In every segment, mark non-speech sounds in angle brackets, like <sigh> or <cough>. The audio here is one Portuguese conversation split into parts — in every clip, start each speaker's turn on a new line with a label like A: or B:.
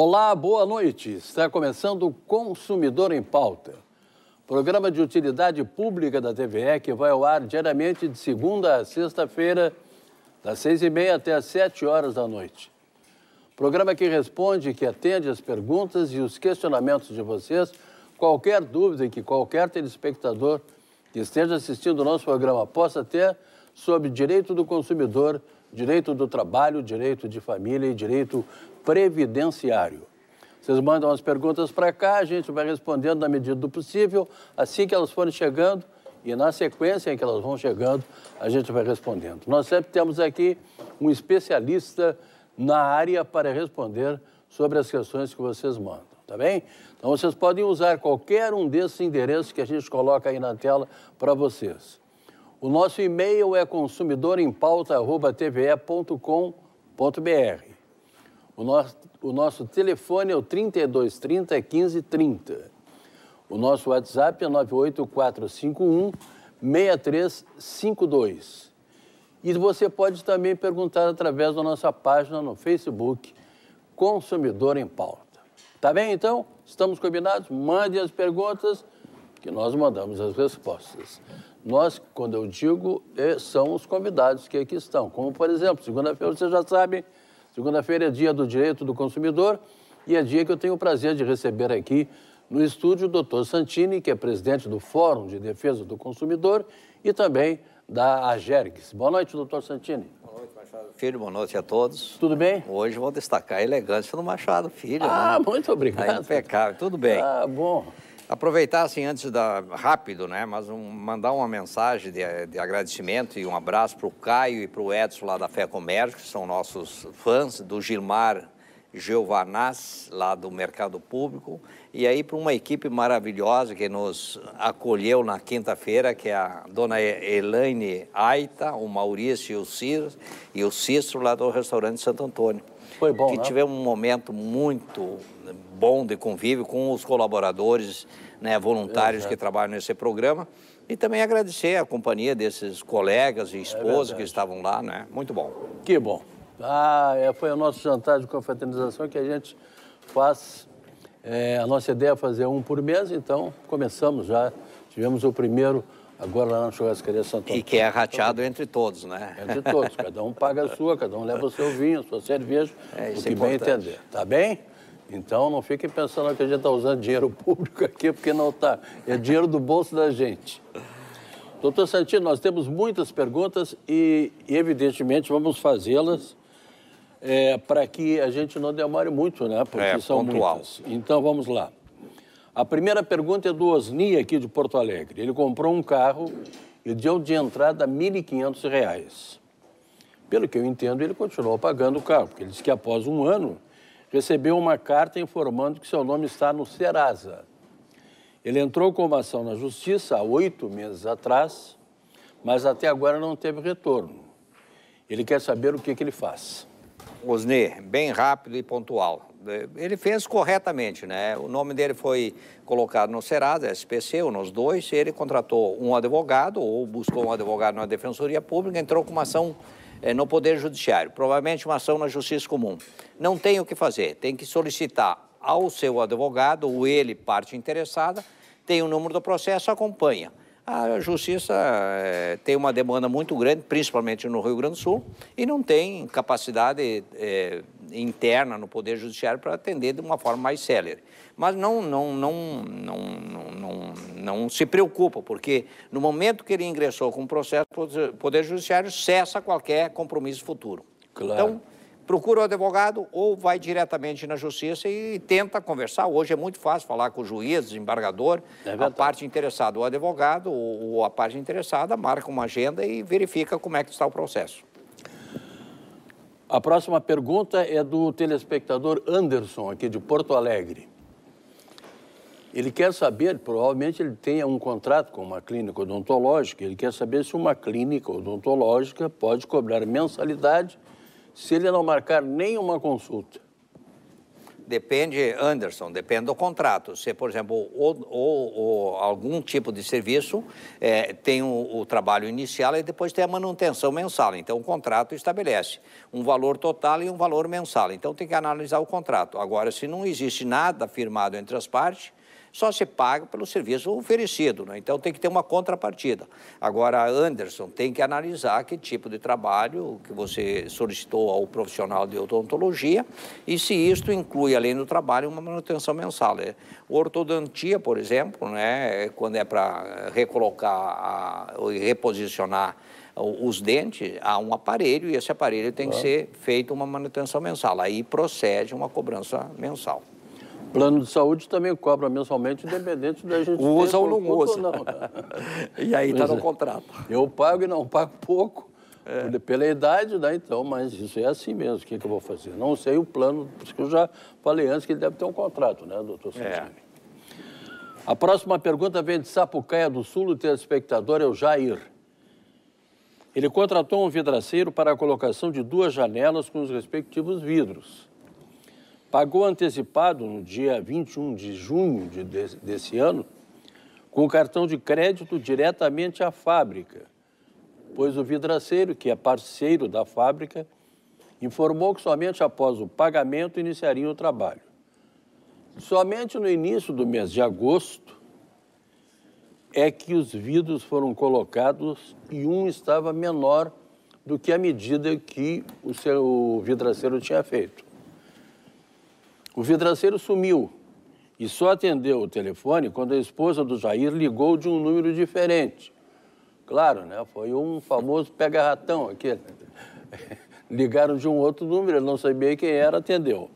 A: Olá, boa noite. Está começando o Consumidor em Pauta, programa de utilidade pública da TVE que vai ao ar diariamente de segunda a sexta-feira, das seis e meia até as sete horas da noite. Programa que responde, que atende as perguntas e os questionamentos de vocês. Qualquer dúvida que qualquer telespectador que esteja assistindo o nosso programa possa ter sobre direito do consumidor, direito do trabalho, direito de família e direito previdenciário. Vocês mandam as perguntas para cá, a gente vai respondendo na medida do possível, assim que elas forem chegando e na sequência em que elas vão chegando, a gente vai respondendo. Nós sempre temos aqui um especialista na área para responder sobre as questões que vocês mandam, tá bem? Então vocês podem usar qualquer um desses endereços que a gente coloca aí na tela para vocês. O nosso e-mail é consumidorempauta@tve.com.br. O nosso, o nosso telefone é o 3230 1530. O nosso WhatsApp é 98451 6352. E você pode também perguntar através da nossa página no Facebook, Consumidor em Pauta. Tá bem, então? Estamos combinados? Mande as perguntas que nós mandamos as respostas. Nós, quando eu digo, eh, são os convidados que aqui estão. Como, por exemplo, segunda-feira, vocês já sabem, Segunda-feira é dia do direito do consumidor e é dia que eu tenho o prazer de receber aqui no estúdio o doutor Santini, que é presidente do Fórum de Defesa do Consumidor e também da AGERGS. Boa noite, doutor Santini. Boa noite, Machado Filho. Boa noite a todos. Tudo bem? Hoje vou destacar a elegância do Machado Filho. Ah, né? muito obrigado. Tá impecável. Tudo bem. Ah, bom.
B: Aproveitar, assim, antes da. rápido, né? Mas um, mandar uma mensagem de, de agradecimento e um abraço para o Caio e para o Edson lá da Fé Comércio, que são nossos fãs, do Gilmar Giovanaz, lá do Mercado Público, e aí para uma equipe maravilhosa que nos acolheu na quinta-feira, que é a dona Elaine Aita, o Maurício e o Ciro, e o Cícero lá do restaurante Santo Antônio.
A: Foi bom, Que né? tivemos
B: um momento muito bom de convívio com os colaboradores, né, voluntários é, que trabalham nesse programa. E também agradecer a companhia desses colegas e esposas é que estavam lá, né? Muito bom. Que bom.
A: Ah, é, foi o nosso jantar de confraternização que a gente faz. É, a nossa ideia é fazer um por mês, então começamos já. Tivemos o primeiro agora lá na churrascaria Santo E que é rateado entre todos, né? Entre todos. Cada um paga a sua, cada um leva o seu vinho, a sua cerveja, <laughs> é, o que é bem entender. Tá bem? Então não fiquem pensando que a gente está usando dinheiro <laughs> público aqui, porque não está. É dinheiro do bolso da gente. Doutor Santino, nós temos muitas perguntas e, evidentemente, vamos fazê-las é, para que a gente não demore muito, né? Porque é, são pontual. muitas. Então vamos lá. A primeira pergunta é do Osni, aqui de Porto Alegre. Ele comprou um carro e deu de entrada R$ 1.500. Pelo que eu entendo, ele continuou pagando o carro, porque ele disse que após um ano recebeu uma carta informando que seu nome está no Serasa. Ele entrou com uma ação na justiça há oito meses atrás, mas até agora não teve retorno. Ele quer saber o que, que ele faz. Osni, bem rápido
B: e pontual. Ele fez corretamente, né? O nome dele foi colocado no Serasa, SPC, ou nos dois. Ele contratou um advogado, ou buscou um advogado na Defensoria Pública, entrou com uma ação é, no Poder Judiciário, provavelmente uma ação na Justiça Comum. Não tem o que fazer, tem que solicitar ao seu advogado ou ele, parte interessada, tem o número do processo, acompanha a justiça é, tem uma demanda muito grande, principalmente no Rio Grande do Sul, e não tem capacidade é, interna no Poder Judiciário para atender de uma forma mais célere. Mas não, não, não, não, não, não, não, se preocupa, porque no momento que ele ingressou com o processo, o Poder Judiciário cessa qualquer compromisso futuro. Claro. Então, procura o advogado ou vai diretamente na justiça e tenta conversar. Hoje é muito fácil falar com o juiz, desembargador, é a parte interessada, o advogado ou a parte interessada marca uma agenda e verifica
A: como é que está o processo. A próxima pergunta é do telespectador Anderson, aqui de Porto Alegre. Ele quer saber, provavelmente ele tenha um contrato com uma clínica odontológica, ele quer saber se uma clínica odontológica pode cobrar mensalidade se ele não marcar nenhuma consulta? Depende, Anderson, depende do contrato. Se, por exemplo, ou, ou,
B: ou algum tipo de serviço é, tem o, o, trabalho inicial e depois tem a manutenção mensal. Então, o contrato estabelece um valor total e um valor mensal. Então, tem que analisar o contrato. Agora, se não existe nada firmado entre as partes, só se paga pelo serviço oferecido, né? então tem que ter uma contrapartida. Agora, Anderson, tem que analisar que tipo de trabalho que você solicitou ao profissional de odontologia e se isto inclui, além do trabalho, uma manutenção mensal. Né? Ortodontia, por exemplo, né? É quando é para recolocar e reposicionar os dentes a um aparelho e esse aparelho tem que ser feito uma manutenção mensal. Aí procede uma cobrança
A: mensal. Plano de saúde também cobra mensalmente, independente da gente. Usa ou não usa. Ou não. <laughs> e aí está no é. contrato. Eu pago e não pago pouco. É. Pela idade, né, então, mas isso é assim mesmo. O que, que eu vou fazer? Não sei o plano, porque eu já falei antes que ele deve ter um contrato, né, doutor Santini? É. A próxima pergunta vem de Sapucaia do Sul, o telespectador é o Jair. Ele contratou um vidraceiro para a colocação de duas janelas com os respectivos vidros pagou antecipado no dia 21 de junho de, de, desse ano, com o cartão de crédito diretamente à fábrica, pois o vidraceiro, que é parceiro da fábrica, informou que somente após o pagamento iniciaria o trabalho. Somente no início do mês de agosto é que os vidros foram colocados e um estava menor do que a medida que o seu vidraceiro tinha feito. O vidraceiro sumiu e só atendeu o telefone quando a esposa do Jair ligou de um número diferente. Claro, né? Foi um famoso pega-ratão aqui. <laughs> Ligaram de um outro número, ele não sabia quem era, atendeu.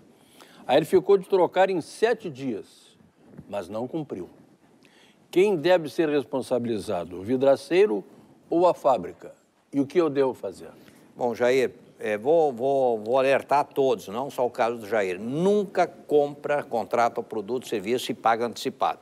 A: Aí ele ficou de trocar em sete dias, mas não cumpriu. Quem deve ser responsabilizado, o vidraceiro ou a fábrica? E o que eu devo fazer? Bom, Jair, é, vou, vou, vou alertar a todos, não só o caso
B: do Jair, nunca compra, contrata produto, serviço e paga antecipado.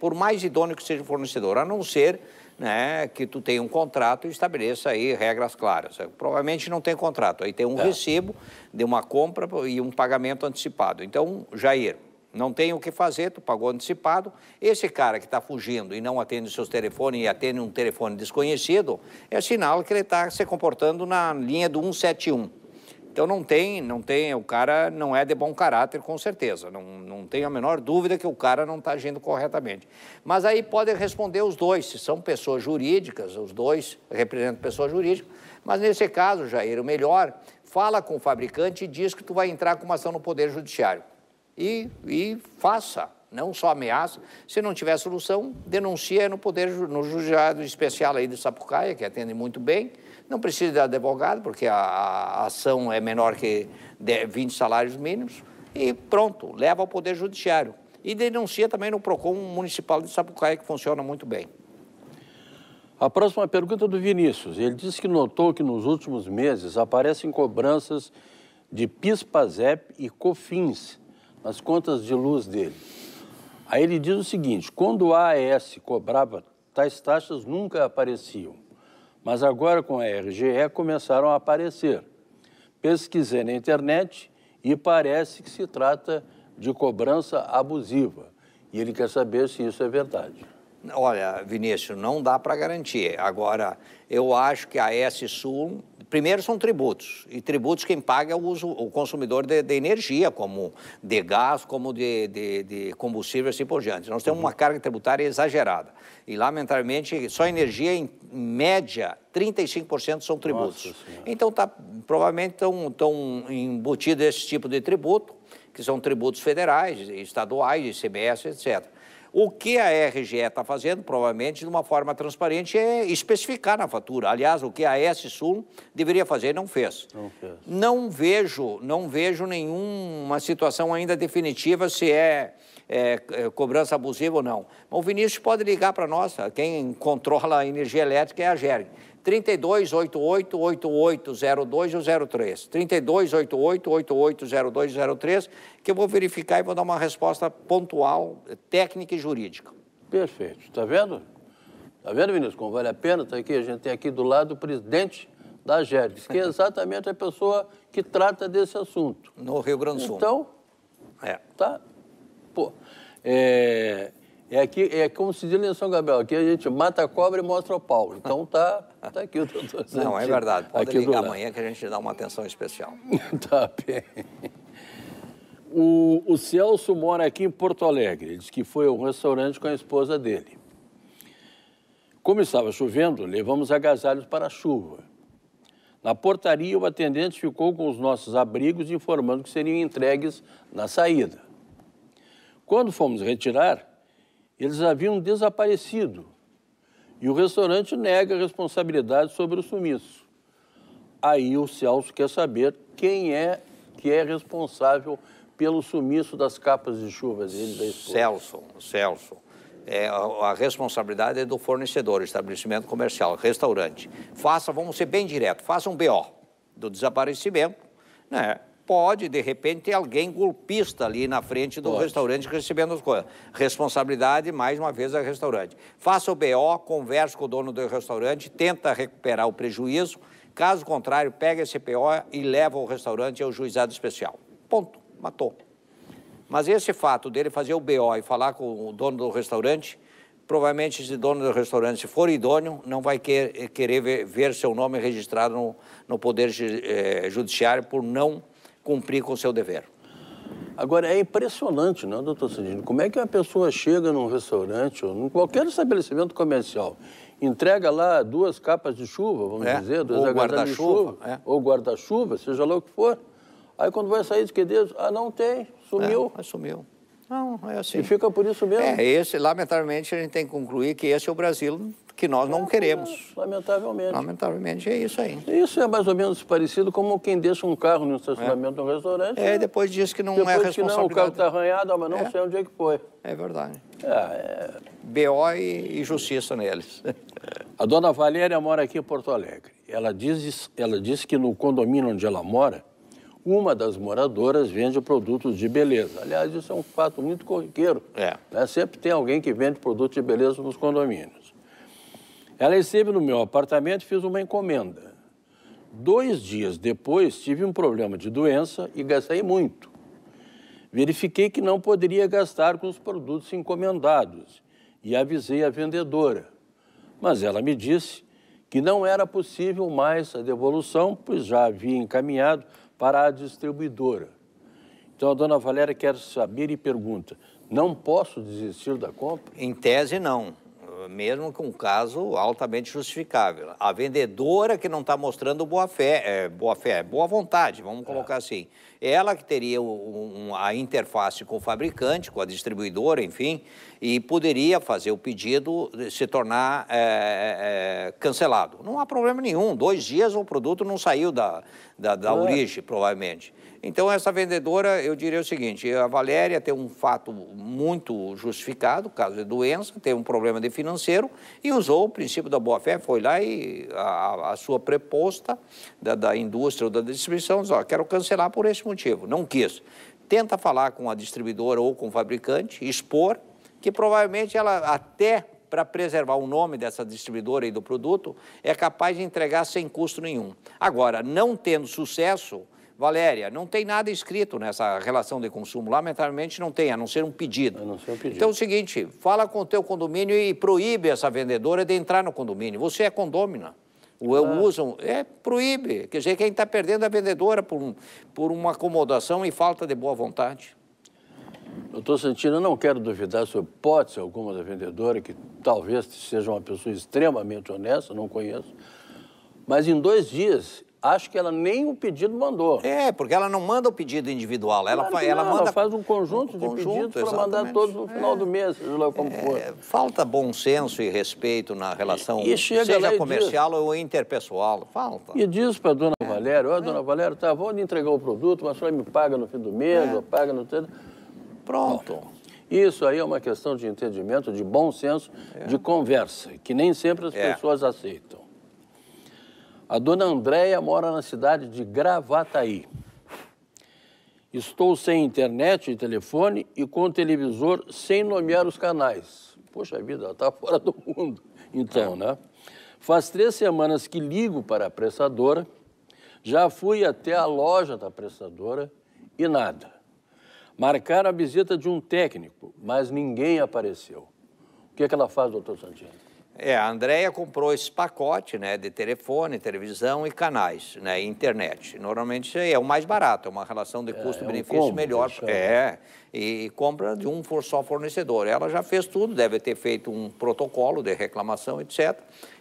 B: Por mais idôneo que seja o fornecedor, a não ser né, que tu tenha um contrato e estabeleça aí regras claras. Provavelmente não tem contrato, aí tem um é. recibo de uma compra e um pagamento antecipado. Então, Jair, não tem o que fazer, tu pagou antecipado. Esse cara que está fugindo e não atende seus telefones e atende um telefone desconhecido, é sinal que ele está se comportando na linha do 171. Então não tem, não tem, o cara não é de bom caráter, com certeza. Não, não tenho a menor dúvida que o cara não está agindo corretamente. Mas aí podem responder os dois, se são pessoas jurídicas, os dois representam pessoas jurídicas. Mas nesse caso, Jair, o melhor, fala com o fabricante e diz que tu vai entrar com uma ação no Poder Judiciário e, e faça, não só ameaça. Se não tiver solução, denuncie no poder, no juizado especial aí de Sapucaia, que atende muito bem. Não precisa de advogado, porque a, a ação é menor que 20 salários mínimos. E pronto, leva ao poder judiciário. E denuncia também no PROCON municipal de
A: Sapucaia, que funciona muito bem. A próxima é pergunta é do Vinícius. Ele disse que notou que nos últimos meses aparecem cobranças de PIS, PASEP e COFINS nas contas de luz dele. Aí ele diz o seguinte: quando a AES cobrava, tais taxas nunca apareciam. Mas agora com a RGE começaram a aparecer. Pesquisei na internet e parece que se trata de cobrança abusiva. E ele quer saber se isso é verdade. Olha, Vinícius, não dá para garantir. Agora, eu acho que a S
B: Sul, primeiro são tributos, e tributos quem paga é o, uso, o consumidor de, de, energia, como de gás, como de, de, de combustível e assim por diante. Nós temos uma uhum. carga tributária exagerada. E, lamentavelmente, só energia, em média, 35% são tributos. Então, tá, provavelmente estão tão embutidos esse tipo de tributo, que são tributos federais, estaduais, ICBS, etc. O que a RGE está fazendo, provavelmente de uma forma transparente, é especificar na fatura. Aliás, o que a S Sul deveria fazer e não fez. Não, fez. não vejo, não vejo nenhuma situação ainda definitiva se é, é, é cobrança abusiva ou não. Mas o Vinícius pode ligar para nós, tá? quem controla a energia elétrica é a GERG. 32888802 ou 03. 3288880203, que eu vou verificar e vou dar uma resposta pontual,
A: técnica e jurídica. Perfeito. Está vendo? Está vendo, ministro como vale a pena? Tá aqui, a gente tem aqui do lado o presidente da GERGS, que é exatamente a pessoa que trata desse assunto. No Rio Grande do Sul. Então, é. tá? Pô, é, é, aqui, é como se diz em São Gabriel, aqui a gente mata a cobra e mostra o pau. Então tá, tá aqui o doutor Santino. Não, é verdade. Pode aqui ligar amanhã que a gente dá uma atenção especial. <laughs> tá bem. O, o Celso mora aqui em Porto Alegre. Ele diz que foi ao restaurante com a esposa dele. Como estava chovendo, levamos agasalhos para a chuva. Na portaria, o atendente ficou com os nossos abrigos informando que seriam entregues na saída. Quando fomos retirar, eles haviam desaparecido e o restaurante nega a responsabilidade sobre o sumiço. Aí o Celso quer saber quem é que é responsável pelo sumiço das capas de chuvas Celso, Celso. É,
B: a, responsabilidade é do fornecedor, estabelecimento comercial, restaurante. Faça, vamos ser bem direto, faça um BO do desaparecimento, né? Pode, de repente, ter alguém golpista ali na frente do Pode. restaurante recebendo as coisas. Responsabilidade, mais uma vez, é restaurante. Faça o BO, converse com o dono do restaurante, tenta recuperar o prejuízo. Caso contrário, pega esse PO e leva o restaurante ao juizado especial. Ponto. Matou. Mas esse fato dele fazer o BO e falar com o dono do restaurante, provavelmente esse dono do restaurante, se for idôneo, não vai querer ver, seu nome registrado
A: no, no Poder eh, Judiciário por não cumprir com o seu dever. Agora, é impressionante, não é, doutor Sandino? Como é que uma pessoa chega num restaurante ou em qualquer estabelecimento comercial, entrega lá duas capas de chuva, vamos é, dizer, duas ou guarda-chuva, é. ou guarda-chuva, seja lá o que for. Aí quando vai sair de que Deus, ah, não tem, sumiu. É, sumiu. Não, é assim. E fica por isso mesmo. É, esse, lamentavelmente, a gente tem que concluir que esse é o Brasil que nós não é, queremos. É, lamentavelmente. Lamentavelmente é isso aí. Isso é mais ou menos parecido como quem deixa um carro no estacionamento é. de um restaurante. É, e depois diz que não é depois é responsabilidade. não, o carro está arranhado, mas não é. sei onde é que foi. É verdade. É, é. BO e, e, justiça neles. A dona Valéria mora aqui em Porto Alegre. Ela diz, ela diz que no condomínio onde ela mora, uma das moradoras vende produtos de beleza. Aliás, isso é um fato muito corriqueiro. É. Né? Sempre tem alguém que vende produtos de beleza nos condomínios. Ela esteve no meu apartamento e fiz uma encomenda. Dois dias depois, tive um problema de doença e gastei muito. Verifiquei que não poderia gastar com os produtos encomendados e avisei a vendedora. Mas ela me disse que não era possível mais a devolução, pois já havia encaminhado para a distribuidora. Então a dona Valéria quer saber e pergunta: não posso desistir da compra? Em tese,
B: não. Mesmo com um caso altamente justificável. A vendedora que não está mostrando boa fé, é, boa fé, é boa vontade, vamos é. colocar é. assim. Ela que teria um, um, a interface com o fabricante, com a distribuidora, enfim, e poderia fazer o pedido se tornar é, é, cancelado. Não há problema nenhum. Dois dias o produto não saiu da, da, da origem, é? provavelmente. Então, essa vendedora, eu diria o seguinte: a Valéria tem um fato muito justificado, caso de doença, tem um problema de financeiro, e usou o princípio da boa-fé, foi lá e a, a sua preposta da, da, indústria ou da distribuição diz: ó, quero cancelar por esse motivo. Não quis. Tenta falar com a distribuidora ou com o fabricante, expor, que provavelmente ela até para preservar o nome dessa distribuidora e do produto, é capaz de entregar sem custo nenhum. Agora, não tendo sucesso, Valéria, não tem nada escrito nessa relação de consumo, lamentavelmente não tem, a não ser um pedido. A não ser um pedido. Então é o seguinte, fala com o teu condomínio e proíbe essa vendedora de entrar no condomínio. Você é condômina. O eu ah. usam, é, proíbe. Quer dizer, quem está perdendo é a vendedora por, um, por uma acomodação e falta de boa
A: vontade. Doutor Santino, eu não quero duvidar sobre hipótese alguma da vendedora, que talvez seja uma pessoa extremamente honesta, não conheço, mas em dois dias acho que ela nem o pedido mandou. É, porque ela não manda o pedido individual, ela, claro ela não, manda... Ela faz um conjunto, um conjunto de pedidos para mandar todos no final é. do mês, seja lá como é, for. Falta
B: bom senso e respeito na relação, e, e seja comercial diz, ou interpessoal, falta.
A: E diz para a dona é. Valéria, olha, dona é. Valéria, tá, vou lhe entregar o produto, mas só me paga no fim do mês, é. ou paga no... Pronto. Isso aí é uma questão de entendimento, de bom senso, é. de conversa, que nem sempre as é. pessoas aceitam. A dona Andréia mora na cidade de Gravataí. Estou sem internet e telefone e com televisor sem nomear os canais. Poxa vida, ela está <laughs> fora do mundo. Então, é. né? Faz três semanas que ligo para a prestadora, já fui até a loja da prestadora e nada. Marcaram a visita de um técnico, mas ninguém apareceu. O que, é que ela faz, doutor Santiago? É, a Andrea comprou esse pacote né, de telefone, televisão
B: e canais, né, internet. Normalmente é o mais barato, é uma relação de é, custo-benefício é, é um melhor. É, e compra de um só fornecedor. Ela já fez tudo, deve ter feito um protocolo de reclamação, etc.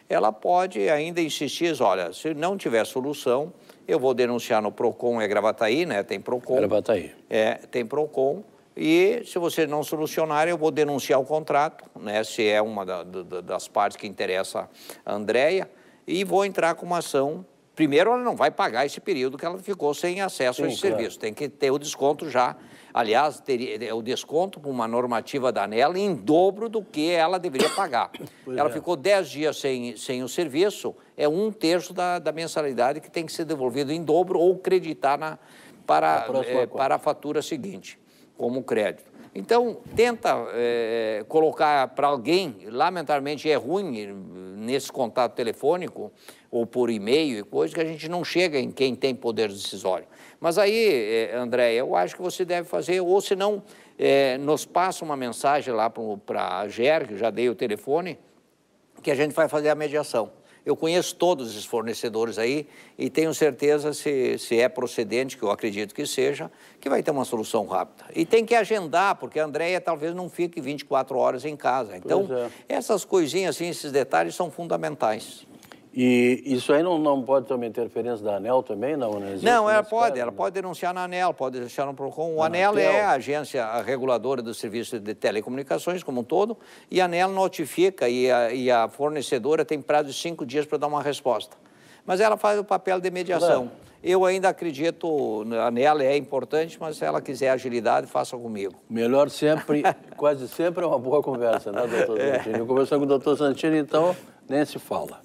B: Ela pode ainda insistir, olha, se não tiver solução, eu vou denunciar no PROCON, é Gravataí, né? Tem PROCON. Gravataí. É, tem PROCON. E se vocês não solucionarem, eu vou denunciar o contrato, né? Se é uma da, da, das partes que interessa a Andréia, e vou entrar com uma ação Primeiro, ela não vai pagar esse período que ela ficou sem acesso a esse claro. serviço. Tem que ter o desconto já. Aliás, teria é, o desconto por uma normativa da ANEL em dobro do que ela deveria pagar. <coughs> Pois ela é. ficou 10 dias sem, sem o serviço, é um terço da, da mensalidade que tem que ser devolvido em dobro ou creditar na, para, é, para a fatura seguinte, como crédito. Então, tenta é, colocar para alguém, lamentavelmente é ruim eh, nesse contato telefônico ou por e-mail e coisa, que a gente não chega em quem tem poder decisório. Mas aí, é, Andréia, eu acho que você deve fazer, ou se não, é, nos passa uma mensagem lá para a GER, que já dei o telefone, que a gente vai fazer a mediação. Eu conheço todos esses fornecedores aí e tenho certeza, se, se é procedente, que eu acredito que seja, que vai ter uma solução rápida. E tem que agendar, porque a Andréia talvez não fique 24 horas em casa. Então, é. essas coisinhas, assim, esses detalhes são fundamentais. E isso aí não, não pode ter uma
A: interferência da ANEL também, não? Né? Não, não é, ela pode, caso, ela pode denunciar na ANEL, pode denunciar no PROCON. O ANEL é a
B: agência reguladora do serviço de telecomunicações como um todo, e a ANEL notifica e a, e a fornecedora tem prazo de cinco dias para dar uma resposta. Mas ela faz o papel de mediação. Claro. Eu ainda acredito a nela, é importante, mas se ela quiser
A: agilidade, faça comigo. Melhor sempre, <laughs> quase sempre é uma boa conversa, né, doutor é. Santini? Conversando com o doutor Santini, então, nem se fala.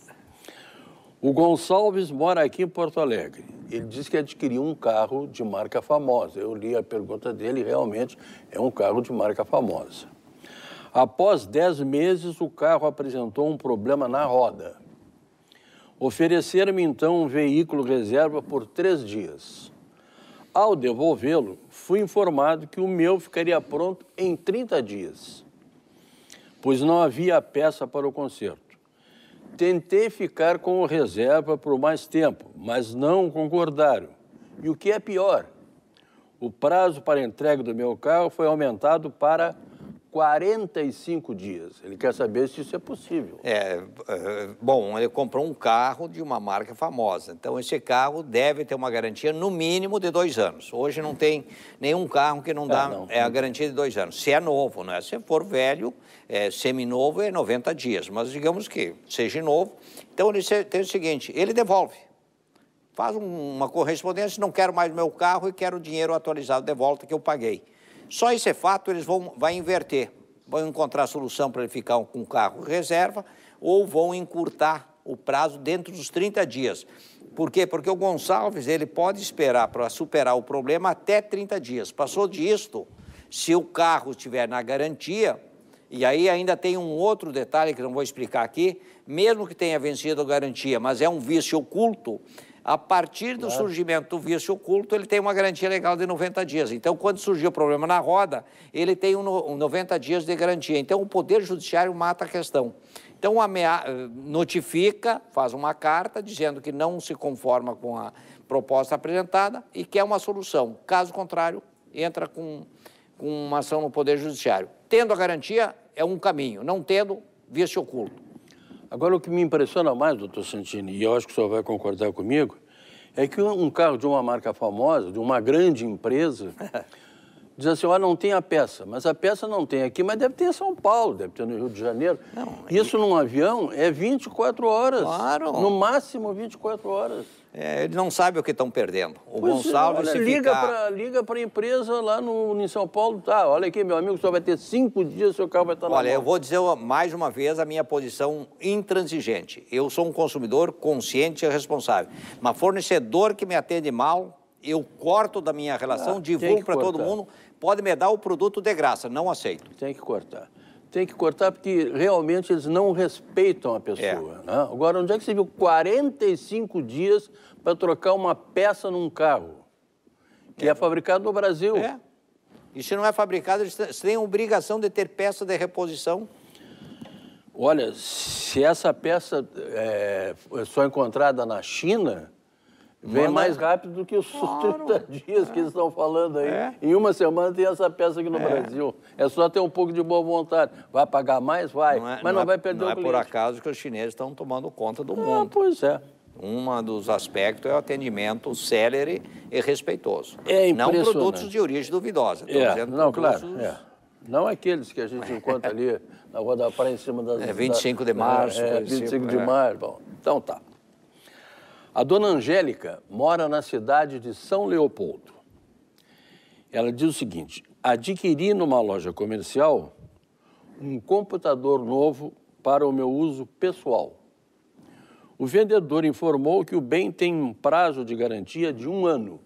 A: O Gonçalves mora aqui em Porto Alegre. Ele disse que adquiriu um carro de marca famosa. Eu li a pergunta dele, realmente é um carro de marca famosa. Após dez meses, o carro apresentou um problema na roda. Ofereceram-me então um veículo reserva por três dias. Ao devolvê-lo, fui informado que o meu ficaria pronto em 30 dias, pois não havia peça para o conserto. Tentei ficar com o reserva por mais tempo, mas não concordaram. E o que é pior, o prazo para entrega do meu carro foi aumentado para 45 dias. Ele quer saber se isso é possível. É, é, bom, ele comprou um carro de uma marca famosa.
B: Então, esse carro deve ter uma garantia no mínimo de dois anos. Hoje não tem nenhum carro que não ah, dá é, não. é a garantia de dois anos. Se é novo, né? Se for velho, é, seminovo é 90 dias. Mas digamos que seja novo. Então, ele tem o seguinte, ele devolve faz uma correspondência, não quero mais meu carro e quero o dinheiro atualizado de volta que eu paguei. Só esse é fato eles vão vai inverter, vão encontrar a solução para ele ficar com o carro reserva ou vão encurtar o prazo dentro dos 30 dias. Por quê? Porque o Gonçalves ele pode esperar para superar o problema até 30 dias. Passou disto, se o carro estiver na garantia, e aí ainda tem um outro detalhe que não vou explicar aqui, mesmo que tenha vencido a garantia, mas é um vício oculto, a partir do claro. surgimento do vício oculto, ele tem uma garantia legal de 90 dias. Então, quando surgiu o problema na roda, ele tem um, um 90 dias de garantia. Então, o Poder Judiciário mata a questão. Então, eh, notifica, faz uma carta dizendo que não se conforma com a proposta apresentada e quer uma solução. Caso contrário, entra com, com uma ação no Poder Judiciário. Tendo a garantia, é um caminho. Não tendo,
A: vício oculto. Agora, o que me impressiona mais, doutor Santini, e eu acho que o senhor vai concordar comigo, é que um carro de uma marca famosa, de uma grande empresa, <laughs> diz assim, olha, não tem a peça, mas a peça não tem aqui, mas deve ter em São Paulo, deve ter no Rio de Janeiro. Não, Isso e... num avião é 24 horas. Claro. No máximo 24 horas. É, eles não sabem o que estão perdendo. O pois é, Gonçalves olha, se liga ficar... para a empresa lá no, em São Paulo, tá, olha aqui, meu amigo, só vai ter cinco dias, seu carro vai estar olha, lá. Olha, eu vou dizer mais uma
B: vez a minha posição intransigente. Eu sou um consumidor consciente e responsável. Mas fornecedor que me atende mal, eu corto da minha relação, ah, divulgo para todo mundo,
A: pode me dar o produto de graça, não aceito. Tem que cortar tem que cortar porque realmente eles não respeitam a é. pessoa. É. Né? Agora, onde é que você viu 45 dias para trocar uma peça num carro? Que é, é fabricado no Brasil. É. E se não é fabricado, eles têm obrigação de ter peça de reposição? Olha, se essa peça é, é só encontrada na China, Vem Manda... mais rápido do que os claro. 30 dias é. que eles estão falando aí. É. Em uma semana tem essa peça aqui no é. Brasil. É só ter um pouco de boa vontade. Vai pagar mais? Vai. Não é- mas não, não é- vai perder não o dinheiro Não é por acaso que os chineses estão tomando conta do ah, mundo. Pois é. Um dos
B: aspectos é o atendimento célere e respeitoso. É impressionante. Não produtos de origem duvidosa. é. dizendo não, claro. É.
A: Não aqueles que a gente encontra <laughs> ali na Rua da Praia, em cima das... É 25 de março. É, 25 assim, de né? março. Bom, então tá. A dona Angélica mora na cidade de São Leopoldo. Ela diz o seguinte: adquiri numa loja comercial um computador novo para o meu uso pessoal. O vendedor informou que o bem tem um prazo de garantia de um ano.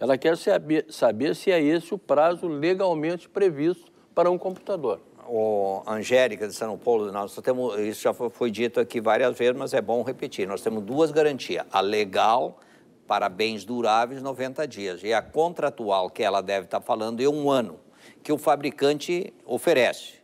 A: Ela quer saber, saber se é esse o prazo legalmente previsto para um computador o Angélica de São
B: Paulo, nós temos, isso já foi dito aqui várias vezes, mas é bom repetir, nós temos duas garantias, a legal para bens duráveis 90 dias e a contratual que ela deve estar falando é um ano, que o fabricante oferece.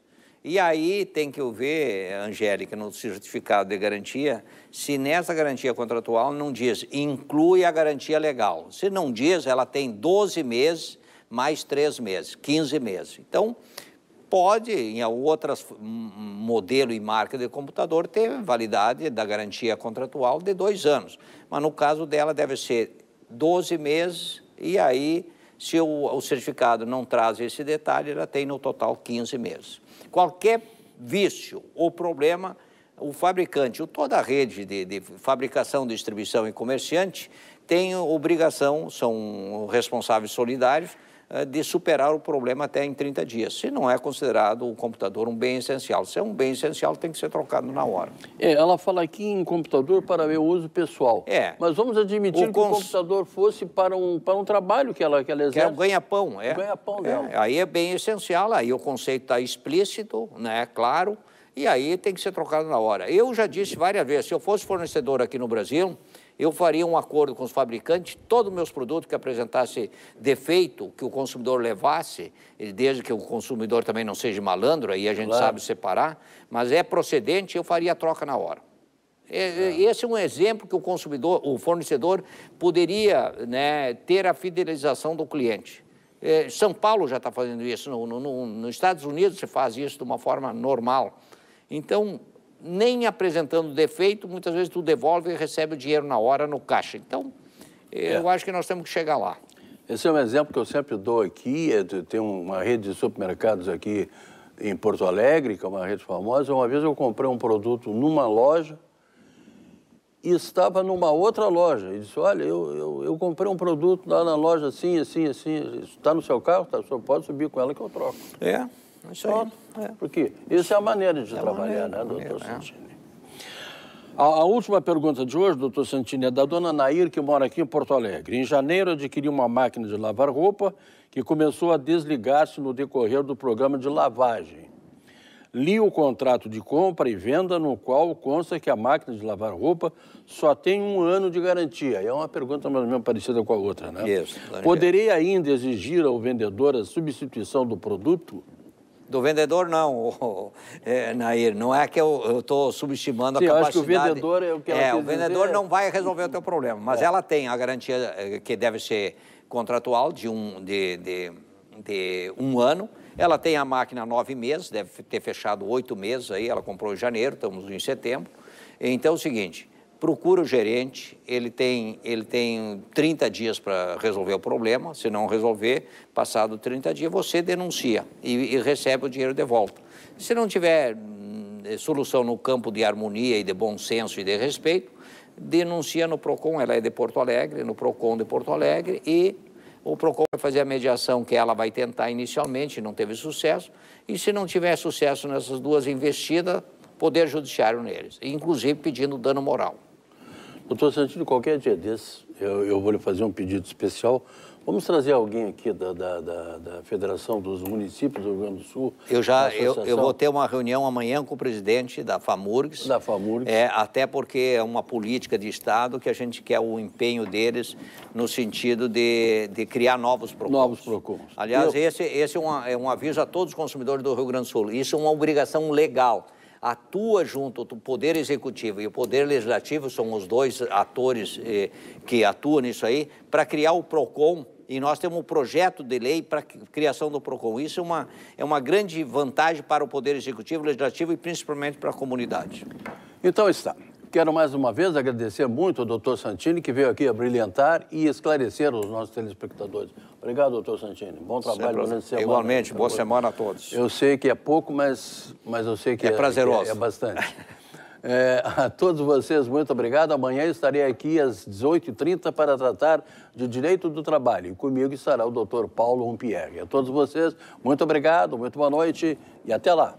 B: E aí tem que ver, Angélica, no certificado de garantia, se nessa garantia contratual não diz, inclui a garantia legal. Se não diz, ela tem 12 meses mais 3 meses, 15 meses. Então, pode, em outras modelo e marca de computador, ter validade da garantia contratual de dois anos. Mas no caso dela deve ser 12 meses e aí, se o, o certificado não traz esse detalhe, ela tem no total 15 meses. Qualquer vício ou problema, o fabricante, ou toda a rede de, de fabricação, distribuição e comerciante tem obrigação, são responsáveis solidários, eh, de superar o problema até em 30 dias, se não é considerado o computador um bem essencial. Se é um bem essencial,
A: tem que ser trocado na hora. É, ela fala aqui em computador para meu uso pessoal. É. Mas vamos admitir o cons... que o computador fosse para um, para um trabalho que ela, que ela exerce. Que é o ganha-pão, é. O ganha-pão
B: é, dela. Aí é bem essencial, aí o conceito está explícito, né, claro, e aí tem que ser trocado na hora. Eu já disse várias vezes, se eu fosse fornecedor aqui no Brasil eu faria um acordo com os fabricantes, todos os meus produtos que apresentasse defeito, que o consumidor levasse, desde que o consumidor também não seja malandro, aí a gente claro. sabe separar, mas é procedente, eu faria a troca na hora. Tá. Esse é um exemplo que o consumidor, o fornecedor poderia né, ter a fidelização do cliente. É, São Paulo já está fazendo isso, no, no, nos Estados Unidos se faz isso de uma forma normal. Então, nem apresentando defeito, muitas vezes tu devolve e recebe o dinheiro na hora no
A: caixa. Então, eu é. acho que nós temos que chegar lá. Esse é um exemplo que eu sempre dou aqui. É, tem uma rede de supermercados aqui em Porto Alegre, que é uma rede famosa. Uma vez eu comprei um produto numa loja e estava numa outra loja. E disse, olha, eu, eu, eu comprei um produto lá na loja assim, assim, assim. Está no seu carro? Tá, o senhor pode subir com ela que eu troco. É. Isso Só, é. Porque isso é a maneira de é trabalhar, maneira, né, doutor é. Santini? A, a, última pergunta de hoje, doutor Santini, é da dona Nair, que mora aqui em Porto Alegre. Em janeiro, adquiriu uma máquina de lavar roupa que começou a desligar-se no decorrer do programa de lavagem. Li o contrato de compra e venda, no qual consta que a máquina de lavar roupa só tem um ano de garantia. É uma pergunta mais ou menos parecida com a outra, né? Isso. É. Poderei ainda exigir ao vendedor a substituição do produto? do vendedor não, <laughs> é, Nair. Não
B: é que eu estou subestimando Sim, a capacidade. Eu acho que o vendedor é o que ela É, o vendedor dizer... É. não vai resolver o teu problema, mas é. ela tem a garantia eh, que deve ser contratual de um, de, de, de um ano. Ela tem a máquina nove meses, deve ter fechado oito meses aí, ela comprou em janeiro, estamos em setembro. Então é o seguinte, procura o gerente, ele tem, ele tem 30 dias para resolver o problema, se não resolver, passado 30 dias, você denuncia e, e recebe o dinheiro de volta. Se não tiver hum, solução no campo de harmonia e de bom senso e de respeito, denuncia no PROCON, ela é de Porto Alegre, no PROCON de Porto Alegre, e o PROCON vai fazer a mediação que ela vai tentar inicialmente, não teve sucesso, e se não tiver sucesso nessas duas investidas,
A: Poder Judiciário neles, inclusive pedindo dano moral. Doutor Santino, qualquer dia desses, eu, eu, vou lhe fazer um pedido especial. Vamos trazer alguém aqui da, da, da, da Federação dos Municípios do Rio Grande do Sul. Eu já eu, eu, vou ter uma reunião amanhã com o presidente
B: da FAMURGS. Da FAMURGS. É, até porque é uma política de Estado que a gente quer o empenho deles no sentido de, de criar novos PROCONs. Novos PROCONs. Aliás, eu... esse, esse é um, é um aviso a todos os consumidores do Rio Grande do Sul. Isso é uma obrigação legal atua junto do Poder Executivo e o Poder Legislativo, são os dois atores eh, que atuam nisso aí, para criar o PROCON e nós temos um projeto de lei para a criação do PROCON. Isso é uma, é uma grande vantagem para o Poder Executivo, Legislativo e principalmente
A: para a comunidade. Então está quero mais uma vez agradecer muito ao doutor Santini, que veio aqui a brilhantar e esclarecer os nossos telespectadores. Obrigado, doutor Santini. Bom trabalho Sempre. durante a semana. Igualmente, boa semana a todos. Eu sei que é pouco, mas, mas eu sei que é, é prazeroso. é, é bastante. <laughs> É, a todos vocês, muito obrigado. Amanhã estarei aqui às 18h30 para tratar de direito do trabalho. E comigo estará o doutor Paulo Umpierre. A todos vocês, muito obrigado, muito boa noite e até lá.